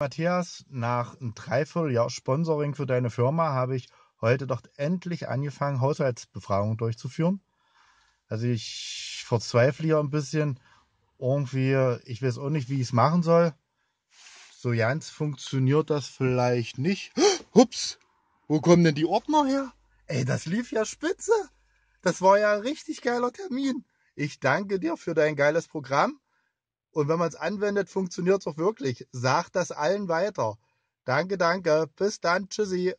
Matthias, nach 'n Dreivierteljahr Sponsoring für deine Firma habe ich heute doch endlich angefangen, Haushaltsbefragungen durchzuführen. Also, ich verzweifle hier ein bisschen. Irgendwie, ich weiß auch nicht, wie ich es machen soll. So Jans funktioniert das vielleicht nicht. Hups, wo kommen denn die Ordner her? Ey, das lief ja spitze. Das war ja ein richtig geiler Termin. Ich danke dir für dein geiles Programm. Und wenn man es anwendet, funktioniert es auch wirklich. Sagt das allen weiter. Danke, danke. Bis dann. Tschüssi.